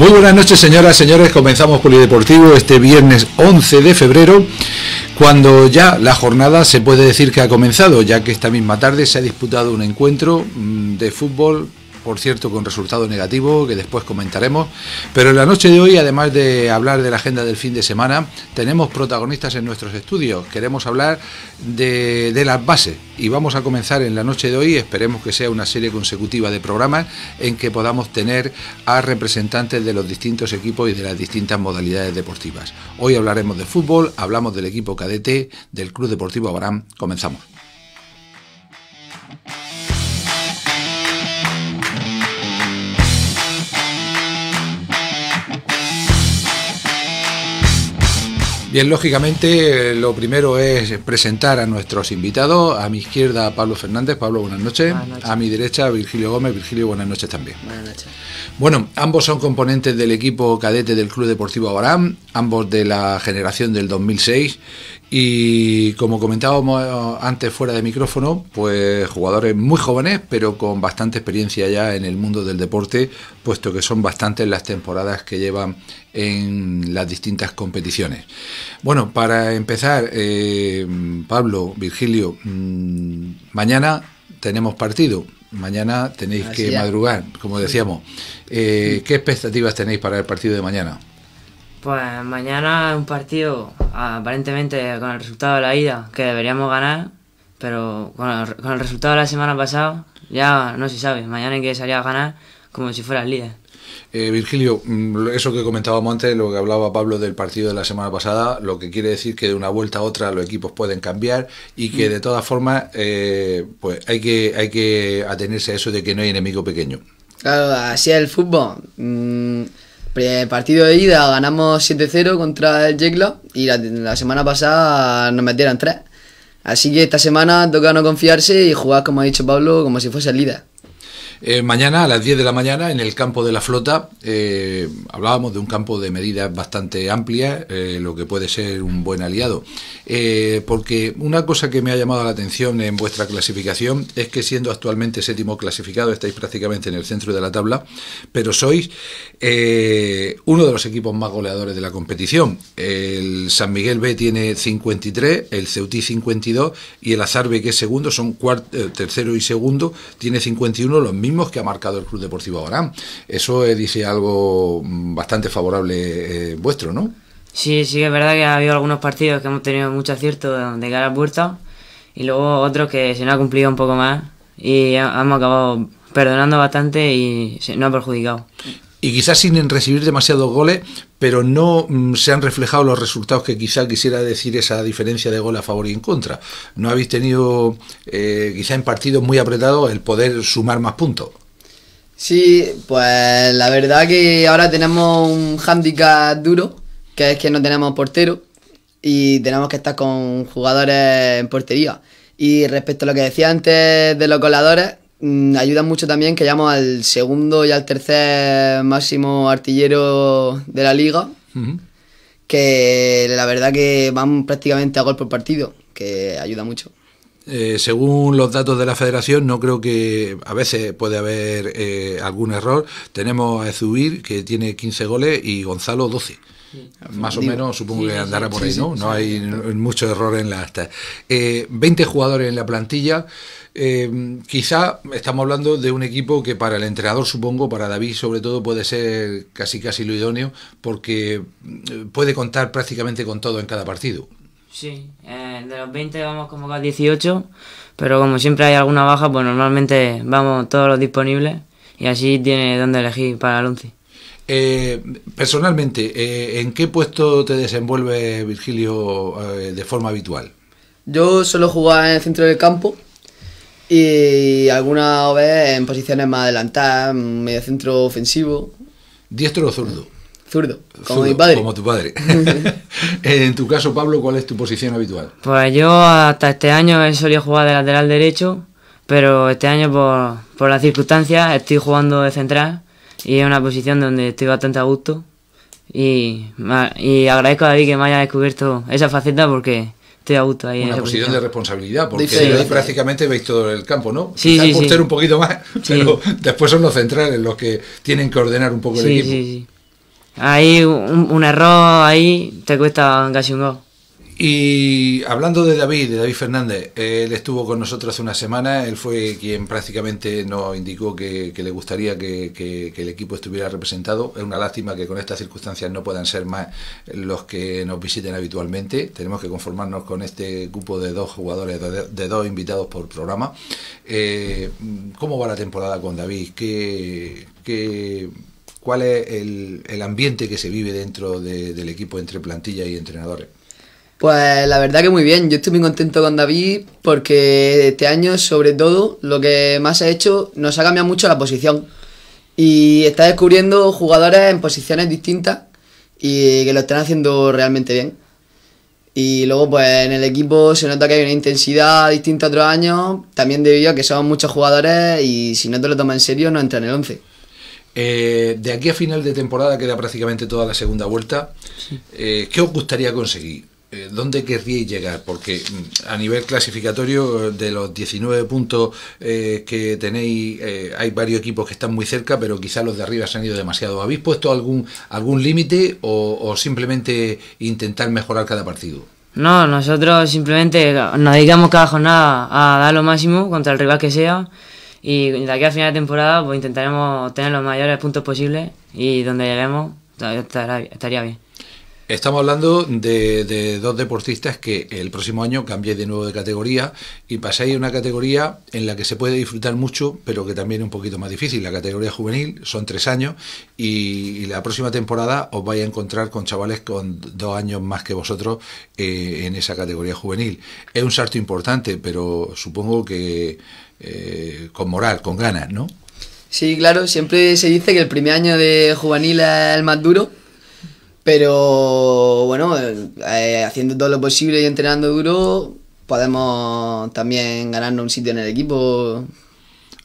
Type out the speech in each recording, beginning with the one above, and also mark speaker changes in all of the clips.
Speaker 1: Muy buenas noches, señoras, señores. Comenzamos Polideportivo este viernes 11 de febrero, cuando ya la jornada se puede decir que ha comenzado, ya que esta misma tarde se ha disputado un encuentro mm, de fútbol por cierto, con resultado negativo, que después comentaremos. Pero en la noche de hoy, además de hablar de la agenda del fin de semana, tenemos protagonistas en nuestros estudios. Queremos hablar de, las bases y vamos a comenzar en la noche de hoy, esperemos que sea una serie consecutiva de programas en que podamos tener a representantes de los distintos equipos y de las distintas modalidades deportivas. Hoy hablaremos de fútbol, hablamos del equipo cadete del Club Deportivo Abraham. Comenzamos. Bien, lógicamente eh, lo primero es presentar a nuestros invitados. A mi izquierda Pablo Fernández. Pablo, buenas noches. A mi derecha Virgilio Gómez. Virgilio, buenas noches también. Bueno, ambos son componentes del equipo cadete del Club Deportivo Abraham... ambos de la generación del 2006 y como comentábamos eh, antes fuera de micrófono, pues jugadores muy jóvenes, pero con bastante experiencia ya en el mundo del deporte, puesto que son bastantes las temporadas que llevan en las distintas competiciones. Bueno, para empezar, eh, Pablo, Virgilio, mm, mañana tenemos partido. Mañana tenéis que madrugar, como decíamos. Eh, ¿Qué expectativas tenéis para el partido de mañana?
Speaker 2: Pues mañana un partido, aparentemente con el resultado de la ida, que deberíamos ganar, pero con el, resultado de la semana pasada ya no se sabe. Mañana hay que salir a ganar como si fueras líder.
Speaker 1: Eh, Virgilio, mm, eso que comentábamos antes, lo que hablaba Pablo del partido de la semana pasada, lo que quiere decir que de una vuelta a otra los equipos pueden cambiar y que mm. de todas formas eh, pues hay que, hay que atenerse a eso de que no hay enemigo pequeño.
Speaker 3: Claro, así es el fútbol. Mm, el partido de ida ganamos 7-0 contra el Yecla y la, la, semana pasada nos metieron 3. Así que esta semana toca no confiarse y jugar, como ha dicho Pablo, como si fuese el líder.
Speaker 1: Eh, mañana a las 10 de la mañana en el campo de la flota eh, hablábamos de un campo de medidas bastante amplia eh, lo que puede ser un buen aliado. porque una cosa que me ha llamado la atención en vuestra clasificación es que siendo actualmente séptimo clasificado estáis prácticamente en el centro de la tabla, pero sois uno de los equipos más goleadores de la competición. El San Miguel B tiene 53, el Ceutí 52 y el Azarbe que es segundo, son tercero y segundo, tiene 51 los mismos que ha marcado el Club Deportivo ahora... Eso eh, dice algo mm, bastante favorable eh, vuestro, ¿no?
Speaker 2: Sí, sí, es verdad que ha habido algunos partidos que hemos tenido mucho acierto de cara a puerta y luego otros que se nos ha cumplido un poco más y hemos acabado perdonando bastante y ...no ha perjudicado
Speaker 1: y quizás sin recibir demasiados goles, pero no mm, se han reflejado los resultados que quizá quisiera decir esa diferencia de gol a favor y en contra. No habéis tenido, eh, quizá en partidos muy apretados, el poder sumar más puntos.
Speaker 3: Sí, pues la verdad que ahora tenemos un hándicap duro, que es que no tenemos portero y tenemos que estar con jugadores en portería. Y respecto a lo que decía antes de los coladores... Mm, ayuda mucho también que llamo al segundo y al tercer máximo artillero de la liga, que la verdad que van prácticamente a gol por partido, que ayuda mucho.
Speaker 1: Eh, según los datos de la federación, no creo que a veces puede haber eh, algún error. Tenemos a Ezubir que tiene 15 goles, y Gonzalo 12.
Speaker 3: Más o menos, supongo que andará por ahí, ¿no? no hay
Speaker 1: mucho error en la 20 eh, jugadores en la plantilla. Em, quizá estamos hablando de un equipo que para el entrenador, supongo, para David sobre todo, puede ser casi casi lo idóneo, porque eh, puede contar prácticamente con todo en cada
Speaker 2: partido. Sí, eh, de los 20 vamos como a 18, pero como siempre hay alguna baja, pues normalmente vamos todos los disponibles y así tiene donde elegir para el 11.
Speaker 1: Eh, personalmente, ¿en qué puesto te desenvuelve Virgilio de forma habitual?
Speaker 3: Yo suelo jugar en el centro del campo, y alguna vez en posiciones más adelantadas, medio centro ofensivo. ¿Diestro o zurdo? Zurdo, como mi padre.
Speaker 1: Como tu padre. en tu caso, Pablo, ¿cuál es tu posición habitual?
Speaker 2: Pues yo hasta este año he solido jugar de lateral derecho, pero este año por, las circunstancias estoy jugando de central y es una posición donde estoy bastante a gusto. Y, agradezco a David que me haya descubierto esa faceta porque te auto ahí. Una posición, de responsabilidad, porque ahí
Speaker 1: prácticamente veis todo el campo, ¿no? Sí, Quizás un
Speaker 2: poquito más, pero después son los centrales los que tienen
Speaker 1: que ordenar un poco el equipo. Ahí un, un, error, ahí te cuesta casi un gol. Y hablando de David, de David Fernández, él estuvo con nosotros hace una semana, él fue quien prácticamente nos indicó que, le gustaría que, el equipo estuviera representado. Es una lástima que con estas circunstancias no puedan ser más los que nos visiten habitualmente. Tenemos que conformarnos con este grupo de dos jugadores, de, dos invitados por programa. Eh, ¿Cómo va la temporada con David? ¿Qué, cuál es el, ambiente que se vive dentro del equipo entre plantilla y entrenadores?
Speaker 3: Pues la verdad que muy bien, yo estoy muy contento con David porque este año sobre todo lo que más ha hecho nos ha cambiado mucho la posición y está descubriendo jugadores en posiciones distintas y que lo están haciendo realmente bien. Y luego pues en el equipo se nota que hay una intensidad distinta a otros años, también debido a que son muchos jugadores y si no te lo tomas en serio no entra en el 11. Eh,
Speaker 1: de aquí a final de temporada queda prácticamente toda la segunda vuelta. Eh, ¿Qué os gustaría conseguir? Eh, ¿Dónde querríais llegar? Porque mm, a nivel clasificatorio, eh, de los 19 puntos eh, que tenéis, hay varios equipos que están muy cerca, pero quizás los de arriba se han ido demasiado. ¿Habéis puesto algún, algún límite o, simplemente intentar mejorar cada partido?
Speaker 2: No, nosotros simplemente nos dedicamos cada jornada a dar lo máximo contra el rival que sea y de aquí a final de temporada pues intentaremos tener los mayores puntos posibles y donde lleguemos estaría bien.
Speaker 1: Estamos hablando de, dos deportistas que el próximo año cambiéis de nuevo de categoría y pasáis a una categoría en la que se puede disfrutar mucho, pero que también es un poquito más difícil. La categoría juvenil son tres años y, la próxima temporada os vais a encontrar con chavales con dos años más que vosotros eh, en esa categoría juvenil. Es un salto importante, pero supongo que eh, con moral, con ganas, ¿no?
Speaker 3: Sí, claro, siempre se dice que el primer año de juvenil es el más duro pero bueno, eh, haciendo todo lo posible y entrenando duro, podemos también ganarnos un sitio en el equipo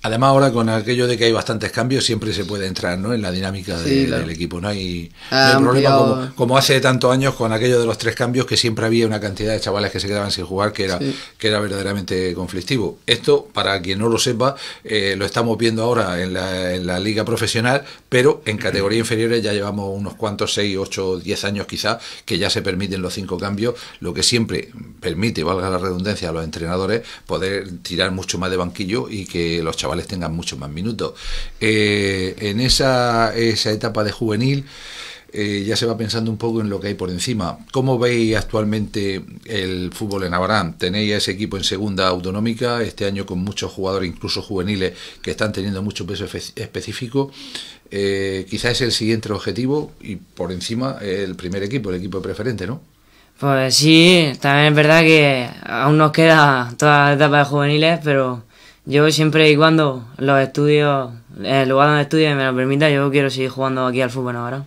Speaker 1: Además, ahora con aquello de que hay bastantes cambios, siempre se puede entrar ¿no? en la dinámica del equipo. No hay, problema como, hace tantos años con aquello de los tres cambios, que siempre había una cantidad de chavales que se quedaban sin jugar, que era, que era verdaderamente conflictivo. Esto, para quien no lo sepa, eh, lo estamos viendo ahora en la, en la liga profesional, pero en categoría inferiores ya llevamos unos cuantos, 6, 8, 10 años quizás, que ya se permiten los cinco cambios, lo que siempre permite, valga la redundancia, a los entrenadores poder tirar mucho más de banquillo y que los chavales les tengan muchos más minutos. Eh, en esa, etapa de juvenil, eh, ya se va pensando un poco en lo que hay por encima. ¿Cómo veis actualmente el fútbol en Abraham? Tenéis a ese equipo en segunda autonómica, este año con muchos jugadores, incluso juveniles, que están teniendo mucho peso específico. Eh, quizás es el siguiente objetivo y por encima el primer equipo, el equipo preferente, ¿no?
Speaker 2: Pues sí, también es verdad que aún nos queda toda la etapa de juveniles, pero yo siempre y cuando los estudios, el lugar donde estudie me lo permita, yo quiero seguir jugando aquí al fútbol ahora.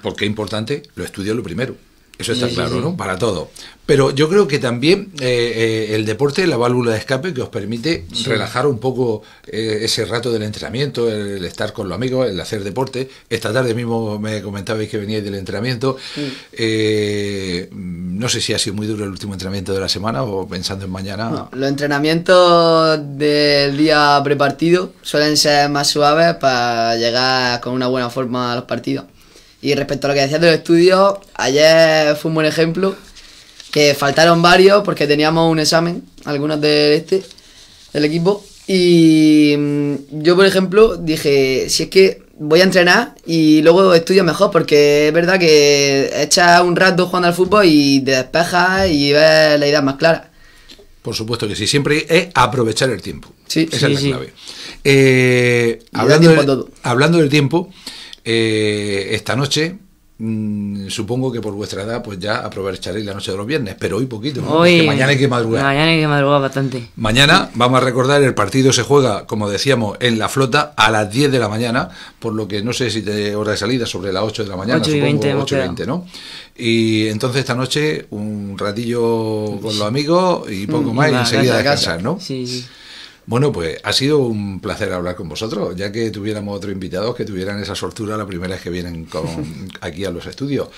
Speaker 1: Porque es importante, lo estudio lo primero. Eso está claro, ¿no? Para todo. Pero yo creo que también eh, eh, el deporte la válvula de escape que os permite relajar un poco eh, ese rato del entrenamiento, el, estar con los amigos, el hacer deporte. Esta tarde mismo me comentabais que veníais del entrenamiento. no sé si ha sido muy duro el último entrenamiento de la semana o pensando en mañana.
Speaker 3: los entrenamientos del día prepartido suelen ser más suaves para llegar con una buena forma a los partidos. Y respecto a lo que decías de los estudios, ayer fue un buen ejemplo, que faltaron varios porque teníamos un examen, algunos del este, del equipo. Y mm, yo, por ejemplo, dije, si es que voy a entrenar y luego estudio mejor, porque es verdad que echas un rato jugando al fútbol y te despejas y ves la idea más clara.
Speaker 1: Por supuesto que sí, siempre es aprovechar el tiempo.
Speaker 3: Sí, es la clave.
Speaker 1: Eh, hablando, hablando del tiempo, eh, esta noche mm, supongo que por vuestra edad pues ya aprovecharéis la noche de los viernes, pero hoy poquito, mañana hay que madrugar.
Speaker 2: Mañana hay que madrugar bastante.
Speaker 1: Mañana vamos a recordar el partido se juega, como decíamos, en la flota a las 10 de la mañana, por lo que no sé si te hora de salida sobre las 8 de la mañana, 8 y supongo, 20, y ¿no? Y entonces esta noche un ratillo con los amigos y poco mm, más y enseguida descansar, ¿no? sí. Bueno, pues ha sido un placer hablar con vosotros, ya que tuviéramos otro invitado, que tuvieran esa soltura la primera vez que vienen con, aquí a los estudios.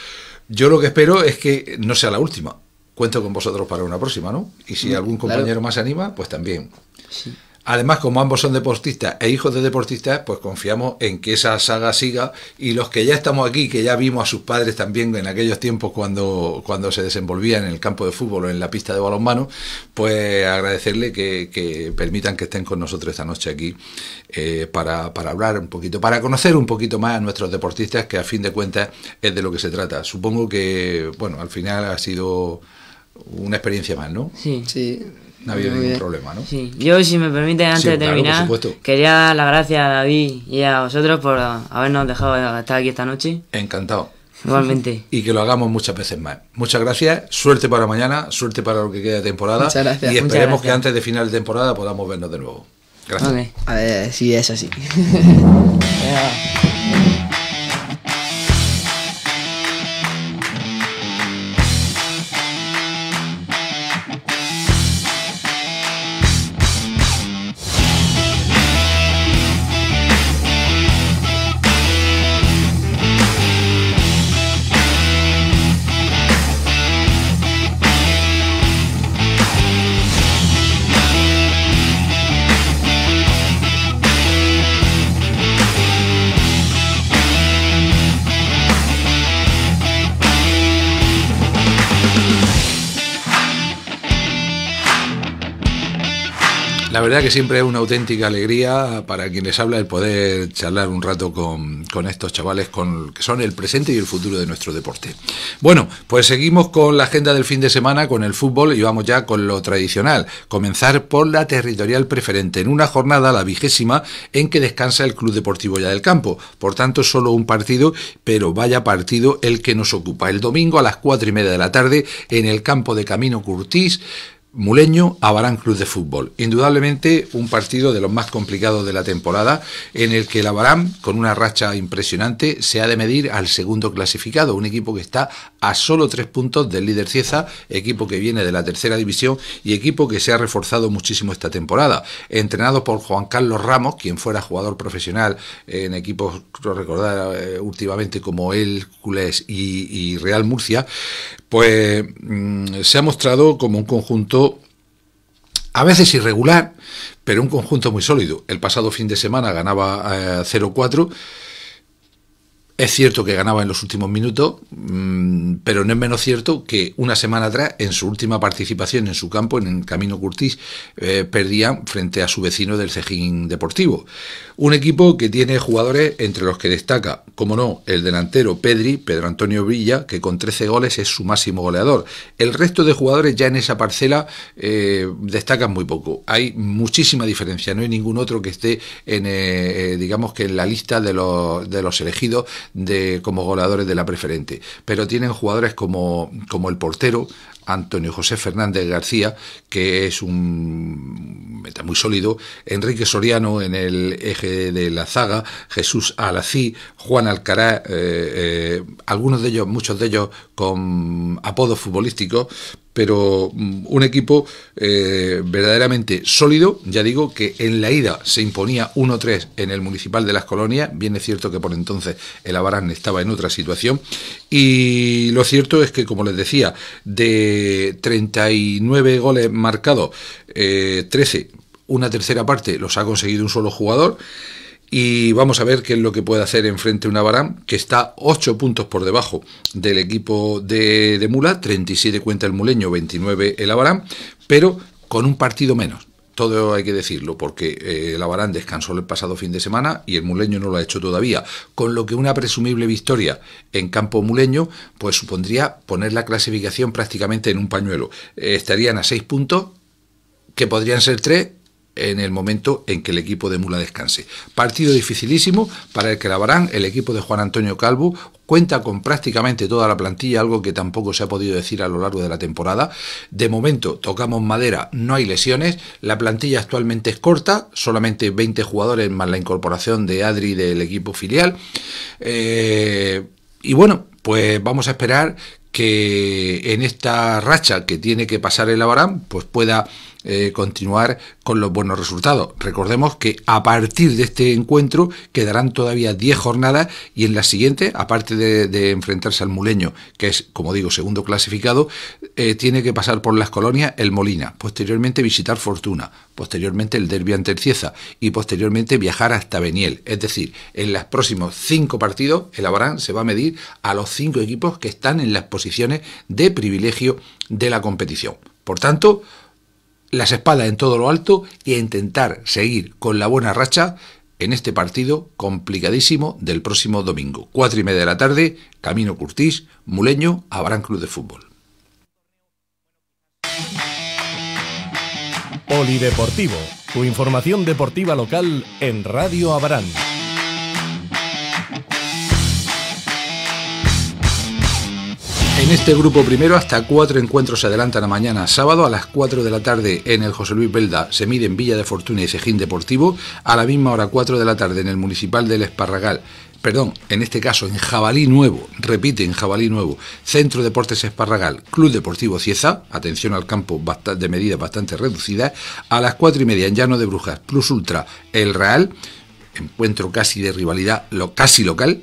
Speaker 1: Yo lo que espero es que no sea la última. Cuento con vosotros para una próxima, ¿no? Y si mm, algún compañero más se anima, pues también. Sí. Además, como ambos son deportistas e hijos de deportistas, pues confiamos en que esa saga siga y los que ya estamos aquí, que ya vimos a sus padres también en aquellos tiempos cuando, cuando se desenvolvían en el campo de fútbol o en la pista de balonmano, pues agradecerle que, permitan que estén con nosotros esta noche aquí eh, para, para hablar un poquito, para conocer un poquito más a nuestros deportistas, que a fin de cuentas es de lo que se trata. Supongo que, bueno, al final ha sido una experiencia más,
Speaker 3: ¿no? Sí. Sí, no ha habido ningún problema, ¿no? Sí. Yo,
Speaker 2: si me permiten, antes de terminar, quería dar las gracias a David y a vosotros por habernos dejado estar aquí esta noche. Encantado. Igualmente. Y que lo hagamos muchas veces más.
Speaker 1: Muchas gracias, suerte para mañana, suerte para lo que queda de temporada. Muchas gracias. Y esperemos que antes de final de temporada podamos vernos
Speaker 3: de nuevo. Gracias. A ver si es así.
Speaker 1: verdad que siempre es una auténtica alegría para quienes habla el poder charlar un rato con, estos chavales con, que son el presente y el futuro de nuestro deporte. Bueno, pues seguimos con la agenda del fin de semana, con el fútbol y vamos ya con lo tradicional. Comenzar por la territorial preferente, en una jornada, la vigésima, en que descansa el Club Deportivo Ya del Campo. Por tanto, solo un partido, pero vaya partido el que nos ocupa. El domingo a las cuatro y media de la tarde, en el campo de Camino Curtís, Muleño Abarán Club de Fútbol. Indudablemente un partido de los más complicados de la temporada, en el que el Barán, con una racha impresionante, se ha de medir al segundo clasificado, un equipo que está a solo tres puntos del líder Cieza, equipo que viene de la tercera división y equipo que se ha reforzado muchísimo esta temporada. Entrenado por Juan Carlos Ramos, quien fuera jugador profesional en equipos, creo recordar eh, últimamente, como el Culés y, y Real Murcia, pues mm, se ha mostrado como un conjunto a veces irregular, pero un conjunto muy sólido. El pasado fin de semana ganaba 0-4. Eh, es cierto que ganaba en los últimos minutos, mm, pero no es menos cierto que una semana atrás, en su última participación en su campo, en el Camino Curtis, eh, perdía frente a su vecino del Cejín Deportivo. Un equipo que tiene jugadores entre los que destaca, como no, el delantero Pedri, Pedro Antonio Villa, que con 13 goles es su máximo goleador. El resto de jugadores ya en esa parcela eh, destacan muy poco. Hay muchísima diferencia, no hay ningún otro que esté en, eh, eh, digamos que en la lista de los, de los elegidos como goleadores de la preferente. Pero tienen jugadores como, como el portero, Antonio José Fernández García, que es un meta muy sólido, Enrique Soriano en el eje de la zaga, Jesús Alací, Juan Alcará, eh, eh, algunos de ellos, muchos de ellos con apodos futbolísticos, pero mm, un equipo eh, verdaderamente sólido, ya digo que en la ida se imponía 1-3 en el Municipal de las Colonias, bien es cierto que por entonces el Abarán estaba en otra situación, y lo cierto es que, como les decía, de 39 goles marcados, 13, eh, una tercera parte los ha conseguido un solo jugador, y vamos a ver qué es lo que puede hacer enfrente una Barán, que está 8 puntos por debajo del equipo de, Mula, 37 cuenta el Muleño, 29 el Abarán, pero con un partido menos. Todo hay que decirlo, porque eh, el Abarán descansó el pasado fin de semana y el Muleño no lo ha hecho todavía, con lo que una presumible victoria en campo muleño pues supondría poner la clasificación prácticamente en un pañuelo. Eh, estarían a seis puntos, que podrían ser tres en el momento en que el equipo de Mula descanse. Partido dificilísimo para el que lavarán el equipo de Juan Antonio Calvo. Cuenta con prácticamente toda la plantilla, algo que tampoco se ha podido decir a lo largo de la temporada. De momento, tocamos madera, no hay lesiones. La plantilla actualmente es corta, solamente 20 jugadores más la incorporación de Adri del equipo filial. Eh, y bueno, pues vamos a esperar que en esta racha que tiene que pasar el Abarán, pues pueda eh, continuar con los buenos resultados. Recordemos que a partir de este encuentro quedarán todavía 10 jornadas y en la siguiente, aparte de, enfrentarse al Muleño, que es, como digo, segundo clasificado, eh, tiene que pasar por las colonias el Molina, posteriormente visitar Fortuna, posteriormente el Derby ante y posteriormente viajar hasta Beniel. Es decir, en los próximos 5 partidos el Abarán se va a medir a los cinco equipos que están en las posiciones de privilegio de la competición. Por tanto, las espadas en todo lo alto y intentar seguir con la buena racha en este partido complicadísimo del próximo domingo. Cuatro y media de la tarde, Camino Curtís, Muleño, Abarán Club de Fútbol. Polideportivo, tu información deportiva local en Radio Abarán En este grupo primero hasta cuatro encuentros se adelantan a mañana sábado a las 4 de la tarde en el José Luis Belda se mide en Villa de Fortuna y Sejín Deportivo, a la misma hora 4 de la tarde en el Municipal del Esparragal perdón, en este caso en Jabalí Nuevo, repite, en Jabalí Nuevo, Centro Deportes Esparragal, Club Deportivo Cieza, atención al campo de medidas bastante reducidas, a las cuatro y media en Llano de Brujas, Plus Ultra, El Real, encuentro casi de rivalidad lo, casi local,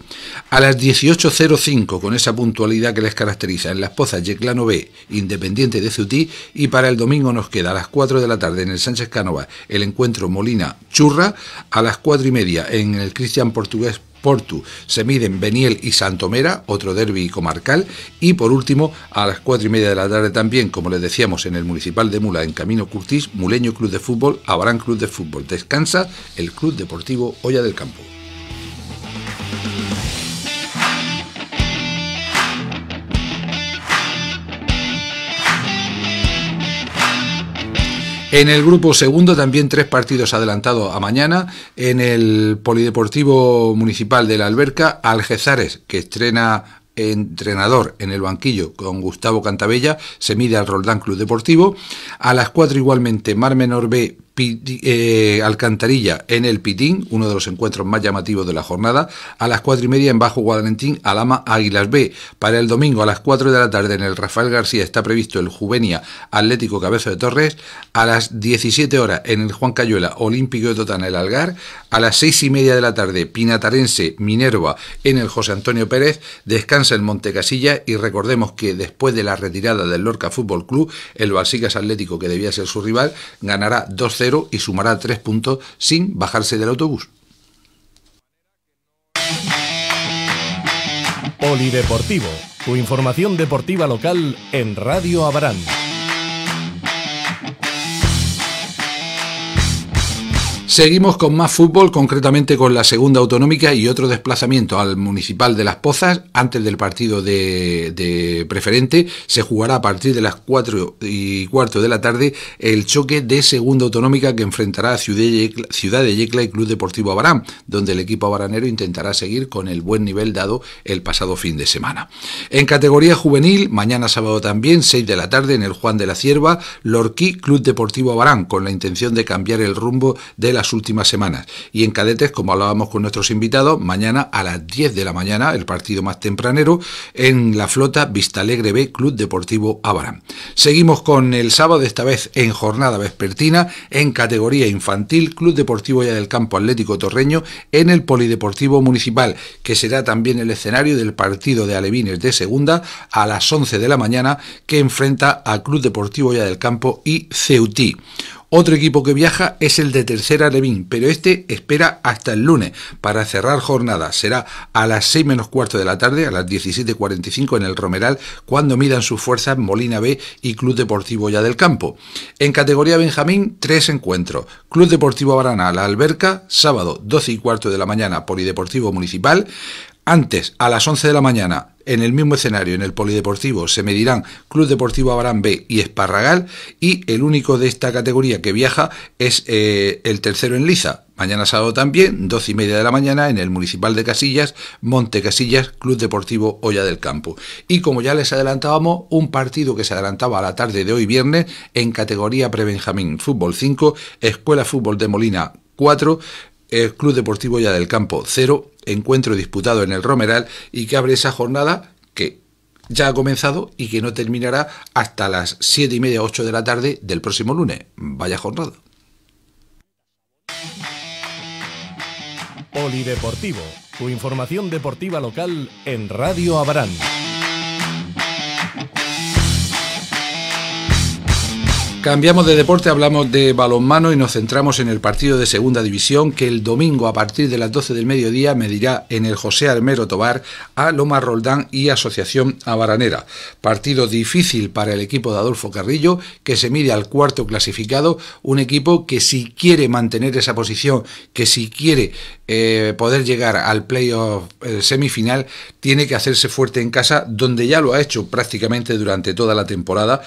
Speaker 1: a las 18.05 con esa puntualidad que les caracteriza en las pozas Yeclano B, Independiente de Ceutí, y para el domingo nos queda a las 4 de la tarde en el Sánchez Cánova el encuentro Molina-Churra, a las 4 y media en el Cristian Portugués Portu. Se miden Beniel y Santomera, otro derby comarcal. Y por último, a las cuatro y media de la tarde también, como les decíamos, en el Municipal de Mula, en Camino Curtis, Muleño Club de Fútbol, Abarán Club de Fútbol. Descansa el Club Deportivo Olla del Campo. En el grupo segundo también tres partidos adelantados a mañana. En el Polideportivo Municipal de la Alberca, Algezares, que estrena entrenador en el banquillo con Gustavo Cantabella, se mide al Roldán Club Deportivo. A las 4 igualmente Mar Menor B eh, alcantarilla en el Pitín, uno de los encuentros más llamativos de la jornada, a las cuatro y media en Bajo Guadalentín, Alama Águilas B. Para el domingo a las 4 de la tarde en el Rafael García está previsto el Juvenia Atlético Cabezo de Torres, a las 17 horas en el Juan Cayuela Olímpico de Totana el Algar, a las seis y media de la tarde Pinatarense Minerva en el José Antonio Pérez, descansa en Montecasilla y recordemos que después de la retirada del Lorca Fútbol Club, el Balsicas Atlético que debía ser su rival ganará 2 y sumará tres puntos sin bajarse del autobús. Polideportivo, tu información deportiva local en Radio Abrán. Seguimos con más fútbol, concretamente con la segunda autonómica y otro desplazamiento al Municipal de Las Pozas antes del partido de, preferente. Se jugará a partir de las 4 y cuarto de la tarde el choque de segunda autonómica que enfrentará a Ciudad de Yecla y Club Deportivo Abarán, donde el equipo abaranero intentará seguir con el buen nivel dado el pasado fin de semana. En categoría juvenil, mañana sábado también, 6 de la tarde, en el Juan de la Cierva, Lorquí Club Deportivo Abarán, con la intención de cambiar el rumbo de la las últimas semanas. Y en cadetes, como hablábamos con nuestros invitados, mañana a las 10 de la mañana, el partido más tempranero, en la flota Vistalegre B Club Deportivo Ávaram Seguimos con el sábado, esta vez en jornada vespertina, en categoría infantil, Club Deportivo Ya del Campo Atlético Torreño, en el Polideportivo Municipal, que será también el escenario del partido de Alevines de segunda a las 11 de la mañana, que enfrenta a Club Deportivo Ya del Campo y Ceutí. Otro equipo que viaja es el de Tercera Levín, pero este espera hasta el lunes para cerrar jornada. Será a las 6 menos cuarto de la tarde, a las 17.45 en el Romeral, cuando midan sus fuerzas Molina B y Club Deportivo Ya del Campo. En categoría Benjamín, tres encuentros. Club Deportivo Barana, La Alberca, sábado 12 y cuarto de la mañana, Polideportivo Municipal. Antes, a las 11 de la mañana, en el mismo escenario, en el Polideportivo, se medirán Club Deportivo Abarán B y Esparragal y el único de esta categoría que viaja es eh, el tercero en Liza. Mañana sábado también, 12 y media de la mañana, en el Municipal de Casillas, Monte Casillas, Club Deportivo Olla del Campo. Y como ya les adelantábamos, un partido que se adelantaba a la tarde de hoy viernes en categoría Prebenjamín, Fútbol 5, Escuela Fútbol de Molina 4, eh, Club Deportivo Olla del Campo 0, encuentro disputado en el Romeral y que abre esa jornada que ya ha comenzado y que no terminará hasta las 7 y media, 8 de la tarde del próximo lunes. Vaya jornada. Polideportivo, tu información deportiva local en Radio Cambiamos de deporte, hablamos de balonmano y nos centramos en el partido de segunda división que el domingo a partir de las 12 del mediodía medirá en el José Armero Tobar a Loma Roldán y Asociación Abaranera. Partido difícil para el equipo de Adolfo Carrillo que se mide al cuarto clasificado, un equipo que si quiere mantener esa posición, que si quiere eh, poder llegar al playoff eh, semifinal, tiene que hacerse fuerte en casa donde ya lo ha hecho prácticamente durante toda la temporada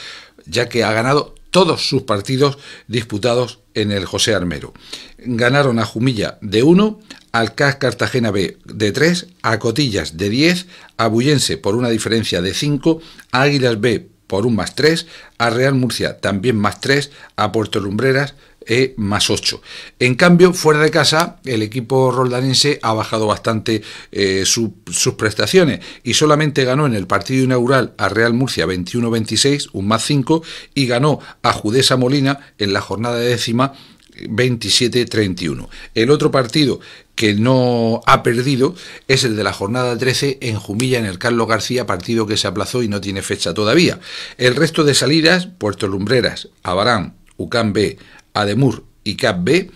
Speaker 1: ya que ha ganado todos sus partidos disputados en el José Armero. Ganaron a Jumilla de 1, al CAS Cartagena B de 3, a Cotillas de 10, a Bullense por una diferencia de 5, a Águilas B por un más 3, a Real Murcia también más 3, a Puerto Lumbreras e más 8. En cambio, fuera de casa, el equipo roldanense ha bajado bastante eh, sus prestaciones y solamente ganó en el partido inaugural a Real Murcia 21-26, un más 5, y ganó a Judesa Molina en la jornada décima 27-31. El otro partido que no ha perdido es el de la jornada 13 en Jumilla, en el Carlos García, partido que se aplazó y no tiene fecha todavía. El resto de salidas, Puerto Lumbreras, Abarán, Ucán B, Ademur y Cap B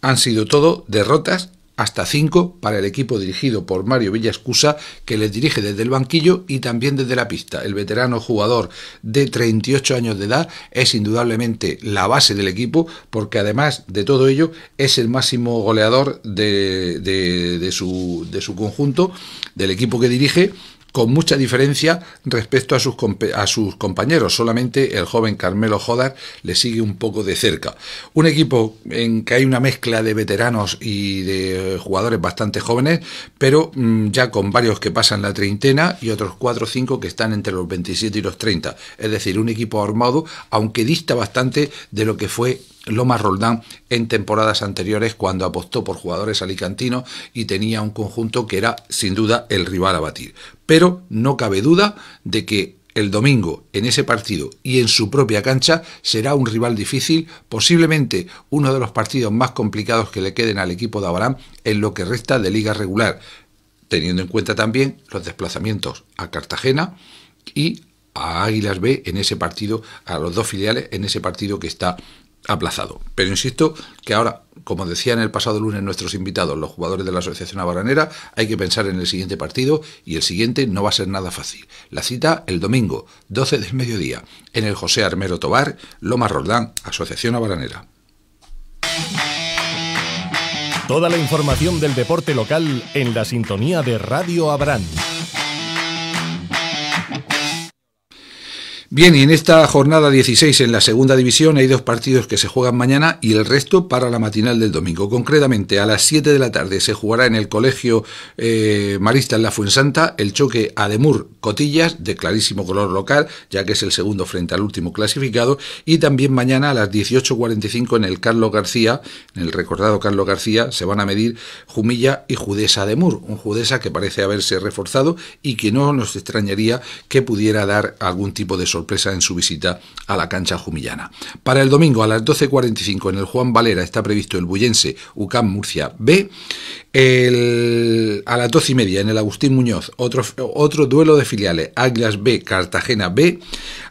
Speaker 1: han sido todo derrotas hasta cinco para el equipo dirigido por Mario Villascusa, que les dirige desde el banquillo y también desde la pista. El veterano jugador de 38 años de edad es indudablemente la base del equipo, porque además de todo ello es el máximo goleador de, de su conjunto, del equipo que dirige con mucha diferencia respecto a sus, compañeros. Solamente el joven Carmelo Jodar le sigue un poco de cerca. Un equipo en que hay una mezcla de veteranos y de jugadores bastante jóvenes, pero mm, ya con varios que pasan la treintena y otros 4 o 5 que están entre los 27 y los 30. Es decir, un equipo armado, aunque dista bastante de lo que fue Lomas Roldán en temporadas anteriores cuando apostó por jugadores alicantinos y tenía un conjunto que era sin duda el rival a batir. Pero no cabe duda de que el domingo en ese partido y en su propia cancha será un rival difícil, posiblemente uno de los partidos más complicados que le queden al equipo de Abarán en lo que resta de liga regular, teniendo en cuenta también los desplazamientos a Cartagena y a Águilas B en ese partido, a los dos filiales en ese partido que está aplazado. Pero insisto que ahora, como decían el pasado lunes nuestros invitados, los jugadores de la Asociación Abaranera hay que pensar en el siguiente partido y el siguiente no va a ser nada fácil. La cita el domingo, 12 del mediodía, en el José Armero Tobar, Loma Roldán, Asociación Abaranera Toda la información del deporte local en la sintonía de Radio Abrán. Bien, y en esta jornada 16 en la segunda división hay dos partidos que se juegan mañana y el resto para la matinal del domingo. Concretamente, a las 7 de la tarde se jugará en el Colegio eh, Marista en la Fuensanta el choque Ademur-Cotillas, de clarísimo color local, ya que es el segundo frente al último clasificado, y también mañana a las 18.45 en el Carlos García, en el recordado Carlos García, se van a medir Jumilla y Judesa Ademur, un Judesa que parece haberse reforzado y que no nos extrañaría que pudiera dar algún tipo de sorpresa sorpresa en su visita a la cancha jumillana. Para el domingo a las 12.45 en el Juan Valera está previsto el Bullense UCAM Murcia B. a las 12.30 y media en el Agustín Muñoz, otro, otro duelo de filiales, Águilas B, Cartagena B.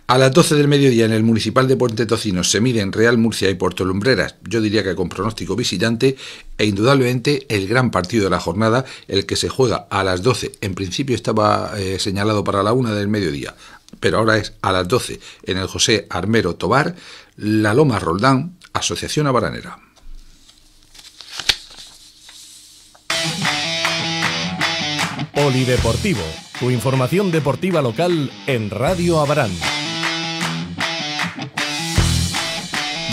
Speaker 1: A las 12 del mediodía en el Municipal de Puente Tocino se miden Real Murcia y Puerto Lumbreras, yo diría que con pronóstico visitante, e indudablemente el gran partido de la jornada, el que se juega a las 12, en principio estaba eh, señalado para la una del mediodía, pero ahora es a las 12 en el José Armero Tobar, La Loma Roldán, Asociación abaranera Polideportivo, tu información deportiva local en Radio Abarán.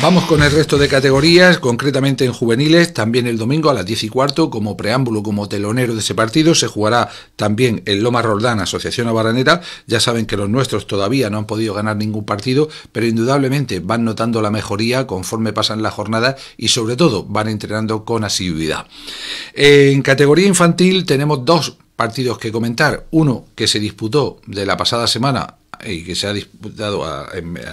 Speaker 1: Vamos con el resto de categorías, concretamente en juveniles, también el domingo a las 10 y cuarto, como preámbulo, como telonero de ese partido, se jugará también el Loma Roldán, Asociación Abaranera, ya saben que los nuestros todavía no han podido ganar ningún partido, pero indudablemente van notando la mejoría conforme pasan las jornadas y sobre todo van entrenando con asiduidad. En categoría infantil tenemos dos partidos que comentar. Uno que se disputó de la pasada semana y que se ha disputado a,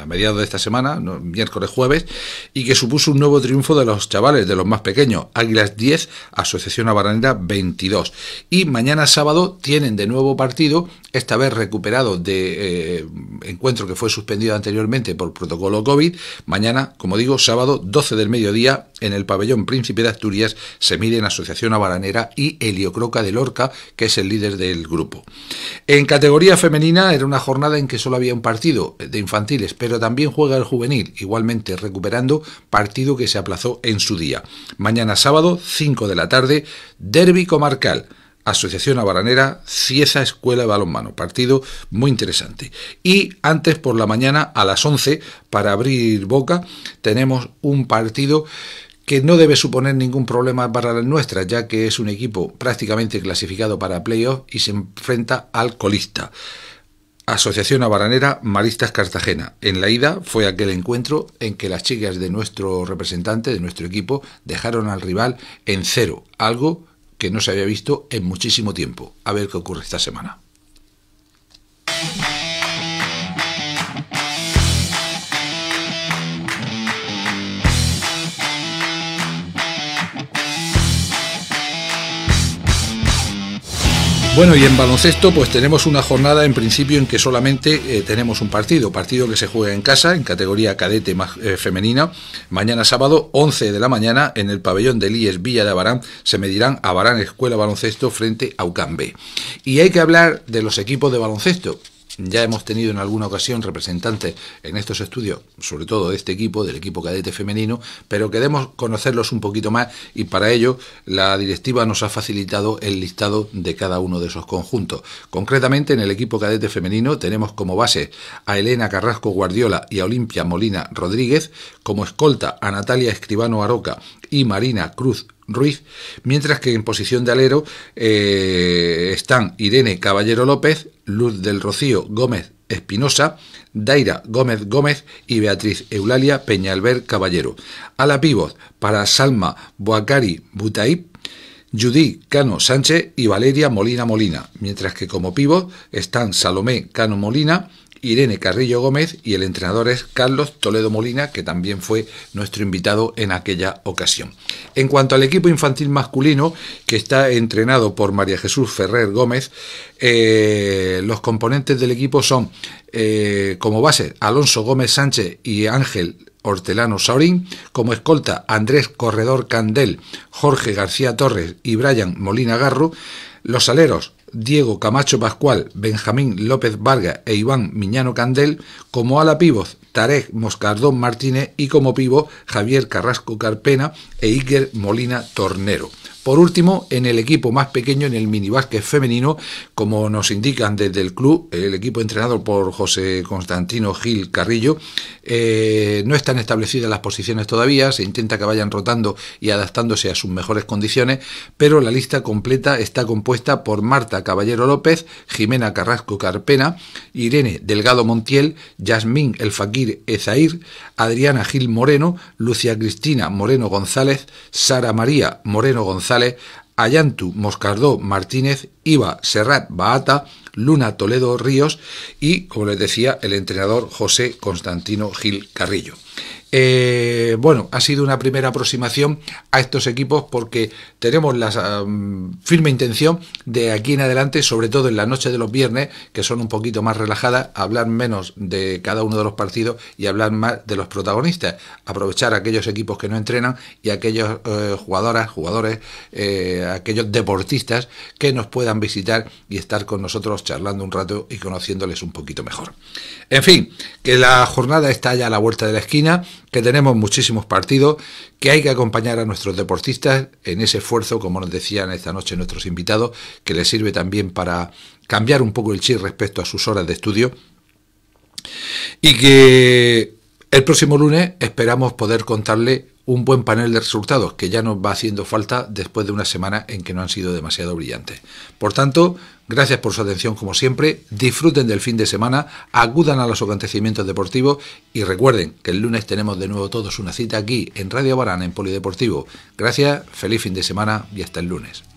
Speaker 1: mediados de esta semana, miércoles, jueves, y que supuso un nuevo triunfo de los chavales, de los más pequeños, Águilas 10, Asociación Abaranera 22. Y mañana sábado tienen de nuevo partido, esta vez recuperado de eh, encuentro que fue suspendido anteriormente por protocolo COVID. Mañana, como digo, sábado 12 del mediodía, en el pabellón Príncipe de Asturias, se miden Asociación Abaranera y Heliocroca de Lorca, que es el líder del grupo. En categoría femenina era una jornada en que solo había un partido de infantiles, pero también juega el juvenil, igualmente recuperando partido que se aplazó en su día. Mañana sábado, 5 de la tarde, Derby Comarcal. Asociación Abaranera, Cieza Escuela de Balonmano. Partido muy interesante. Y antes por la mañana, a las 11, para abrir boca, tenemos un partido que no debe suponer ningún problema para la nuestra, ya que es un equipo prácticamente clasificado para playoff y se enfrenta al colista. Asociación Abaranera Maristas Cartagena. En la ida fue aquel encuentro en que las chicas de nuestro representante, de nuestro equipo, dejaron al rival en cero, algo que no se había visto en muchísimo tiempo. A ver qué ocurre esta semana. Bueno, y en baloncesto pues tenemos una jornada en principio en que solamente eh, tenemos un partido, partido que se juega en casa, en categoría cadete eh, femenina. Mañana sábado, 11 de la mañana, en el pabellón de Líes Villa de Abarán, se medirán Abarán Escuela Baloncesto frente a Ucambe Y hay que hablar de los equipos de baloncesto, ya hemos tenido en alguna ocasión representantes en estos estudios, sobre todo de este equipo, del equipo cadete femenino, pero queremos conocerlos un poquito más y para ello la directiva nos ha facilitado el listado de cada uno de esos conjuntos. Concretamente en el equipo cadete femenino tenemos como base a Elena Carrasco Guardiola y a Olimpia Molina Rodríguez, como escolta a Natalia Escribano Aroca y Marina Cruz Ruiz, mientras que en posición de alero eh, están Irene Caballero López, Luz del Rocío Gómez Espinosa, Daira Gómez Gómez y Beatriz Eulalia Peñalver Caballero. A la pívot para Salma Boacari Butaip Judy Cano Sánchez y Valeria Molina Molina, mientras que como pívot están Salomé Cano Molina, Irene Carrillo Gómez y el entrenador es Carlos Toledo Molina, que también fue nuestro invitado en aquella ocasión. En cuanto al equipo infantil masculino, que está entrenado por María Jesús Ferrer Gómez, eh, los componentes del equipo son, eh, como base, Alonso Gómez Sánchez y Ángel Hortelano Saurín, como escolta Andrés Corredor Candel, Jorge García Torres y Brian Molina Garro, los aleros Diego Camacho Pascual, Benjamín López Vargas e Iván Miñano Candel, como ala pivot Tarek Moscardón Martínez y como pivo Javier Carrasco Carpena e Iker Molina Tornero. Por último, en el equipo más pequeño, en el minibásquet femenino, como nos indican desde el club, el equipo entrenado por José Constantino Gil Carrillo, eh, no están establecidas las posiciones todavía, se intenta que vayan rotando y adaptándose a sus mejores condiciones, pero la lista completa está compuesta por Marta Caballero López, Jimena Carrasco Carpena, Irene Delgado Montiel, Yasmín El Fakir Ezair, Adriana Gil Moreno, Lucia Cristina Moreno González, Sara María Moreno González, Ayantu, Moscardó Martínez, Iba Serrat Baata, Luna Toledo Ríos y, como les decía, el entrenador José Constantino Gil Carrillo. Eh, bueno, ha sido una primera aproximación a estos equipos porque tenemos la firme intención de aquí en adelante, sobre todo en la noche de los viernes, que son un poquito más relajadas, hablar menos de cada uno de los partidos y hablar más de los protagonistas. Aprovechar aquellos equipos que no entrenan y aquellos eh, jugadoras, jugadores, eh, aquellos deportistas que nos puedan visitar y estar con nosotros charlando un rato y conociéndoles un poquito mejor. En fin, que la jornada está ya a la vuelta de la esquina que tenemos muchísimos partidos, que hay que acompañar a nuestros deportistas en ese esfuerzo, como nos decían esta noche nuestros invitados, que les sirve también para cambiar un poco el chip respecto a sus horas de estudio. Y que el próximo lunes esperamos poder contarle un buen panel de resultados que ya nos va haciendo falta después de una semana en que no han sido demasiado brillantes. Por tanto, gracias por su atención como siempre, disfruten del fin de semana, acudan a los acontecimientos deportivos y recuerden que el lunes tenemos de nuevo todos una cita aquí en Radio Barana en Polideportivo. Gracias, feliz fin de semana y hasta el lunes.